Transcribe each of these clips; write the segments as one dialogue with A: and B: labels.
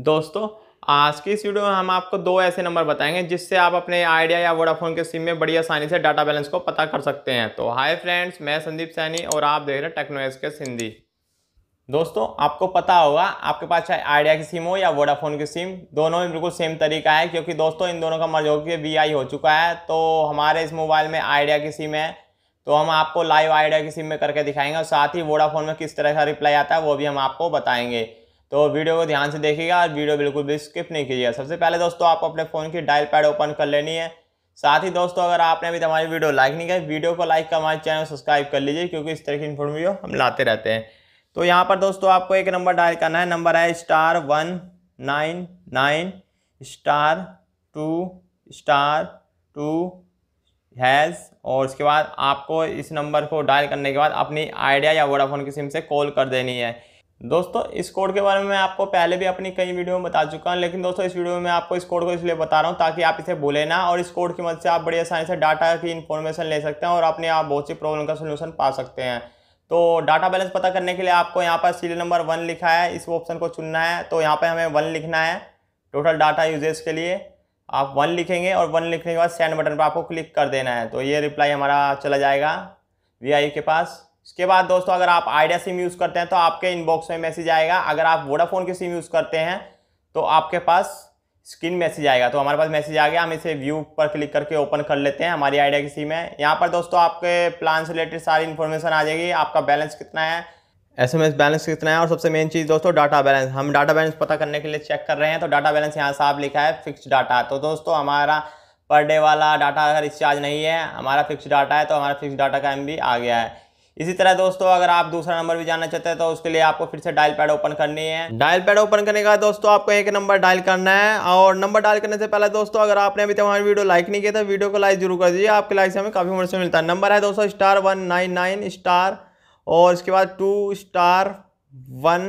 A: दोस्तों आज की इस वीडियो में हम आपको दो ऐसे नंबर बताएंगे जिससे आप अपने आइडिया या वोडाफोन के सिम में बड़ी आसानी से डाटा बैलेंस को पता कर सकते हैं तो हाय फ्रेंड्स मैं संदीप सैनी और आप देख रहे हैं टेक्नोएस के सिंधी दोस्तों आपको पता होगा आपके पास चाहे आइडिया की सिम हो या वोडाफोन की सिम दोनों में बिल्कुल सेम तरीका है क्योंकि दोस्तों इन दोनों का मर्ज होकर वी आई हो चुका है तो हमारे इस मोबाइल में आइडिया की सिम है तो हम आपको लाइव आइडिया की सिम में करके दिखाएंगे और साथ ही वोडाफोन में किस तरह का रिप्लाई आता है वो भी हम आपको बताएंगे तो वीडियो को ध्यान से देखिएगा और वीडियो बिल्कुल भी स्किप नहीं कीजिएगा सबसे पहले दोस्तों आपको अपने फ़ोन की डायल पैड ओपन कर लेनी है साथ ही दोस्तों अगर आपने अभी हमारी वीडियो लाइक नहीं किया वीडियो को लाइक कर हमारे चैनल सब्सक्राइब कर लीजिए क्योंकि इस तरह की इन्फॉर्मेशन हम लाते रहते हैं तो यहाँ पर दोस्तों आपको एक नंबर डायल करना है नंबर है star one nine nine star two star two hash और उसके बाद आपको इस नंबर को डायल करने के बाद अपनी आइडिया या वोडाफोन की सिम से कॉल कर देनी है दोस्तों इस कोड के बारे में मैं आपको पहले भी अपनी कई वीडियो में बता चुका हूँ लेकिन दोस्तों इस वीडियो में मैं आपको इस कोड को इसलिए बता रहा हूँ ताकि आप इसे भूले ना और इस कोड की मदद से आप बड़ी आसानी से डाटा की इन्फॉर्मेशन ले सकते हैं और अपने आप बहुत सी प्रॉब्लम का सोल्यूशन पा सकते हैं तो डाटा बैलेंस पता करने के लिए आपको यहाँ पर सीरियल नंबर वन लिखा है इस ऑप्शन को चुनना है तो यहाँ पर हमें वन लिखना है टोटल डाटा यूजेज के लिए आप वन लिखेंगे और वन लिखने के बाद सेंड बटन पर आपको क्लिक कर देना है तो ये रिप्लाई हमारा चला जाएगा वी के पास इसके बाद दोस्तों अगर आप आइडिया सिम यूज़ करते हैं तो आपके इनबॉक्स में मैसेज आएगा अगर आप वोडाफोन की सिम यूज़ करते हैं तो आपके पास स्क्रीन मैसेज आएगा तो हमारे पास मैसेज आ गया हम इसे व्यू पर क्लिक करके ओपन कर लेते हैं हमारी आइडिया की सिम है यहाँ पर दोस्तों आपके प्लान से रिलेटेड सारी इन्फॉर्मेशन आ जाएगी आपका बैलेंस कितना है एस एम एस बैलेंस कितना है और सबसे मेन चीज़ दोस्तों डाटा बैलेंस हम डाटा बैलेंस पता करने के लिए चेक कर रहे हैं तो डाटा बैलेंस यहाँ साफ लिखा है फिक्स डाटा तो दोस्तों हमारा पर डे वाला डाटा अगर रिचार्ज नहीं है हमारा फिक्स डाटा है तो हमारा फिक्स डाटा का एम आ गया है इसी तरह दोस्तों अगर आप दूसरा नंबर भी जानना चाहते हैं तो उसके लिए आपको फिर से डायल पैड ओपन करनी है डायल पैड ओपन करने का दोस्तों आपको एक नंबर डायल करना है और नंबर डायल करने से पहले दोस्तों अगर आपने अभी तक हमारी वीडियो लाइक नहीं किया था वीडियो को लाइक जरूर कर दीजिए आपके लाइक से हमें काफ़ी मदद मिलता है नंबर है दोस्तों star one nine nine star और इसके बाद टू स्टार वन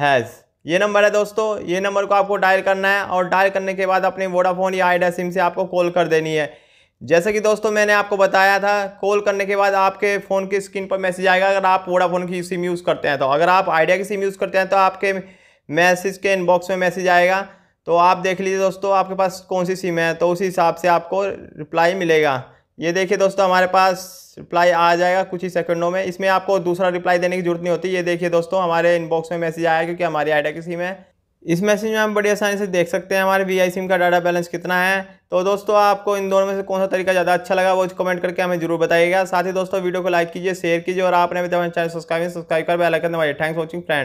A: हैज़ ये नंबर है दोस्तों ये नंबर को आपको डायल करना है और डायल करने के बाद अपने वोडाफोन या आइडिया सिम से आपको कॉल कर देनी है जैसे कि दोस्तों मैंने आपको बताया था कॉल करने के बाद आपके फ़ोन की स्क्रीन पर मैसेज आएगा अगर आप वोडाफोन की सिम यूज़ करते हैं तो अगर आप आइडिया की सिम यूज़ करते हैं तो आपके मैसेज के इनबॉक्स में मैसेज आएगा तो आप देख लीजिए दोस्तों आपके पास कौन सी सिम है तो उसी हिसाब से आपको रिप्लाई मिलेगा ये देखिए दोस्तों हमारे पास रिप्लाई आ जाएगा कुछ ही सेकंडों में इसमें आपको दूसरा रिप्लाई देने की जरूरत नहीं होती ये देखिए दोस्तों हमारे इनबॉक्स में मैसेज आया क्योंकि हमारी आइडिया की सिम है इस मैसेज में हम बड़ी आसानी से देख सकते हैं हमारे वी आई सिम का डाटा बैलेंस कितना है तो दोस्तों आपको इन दोनों में से कौन सा तरीका ज़्यादा अच्छा लगा वो कमेंट करके हमें जरूर बताइएगा साथ ही दोस्तों वीडियो को लाइक कीजिए शेयर कीजिए और आपने भी हमारे चैनल सब्सक्राइब सब्सक्राइब कर bell icon thanks watching friend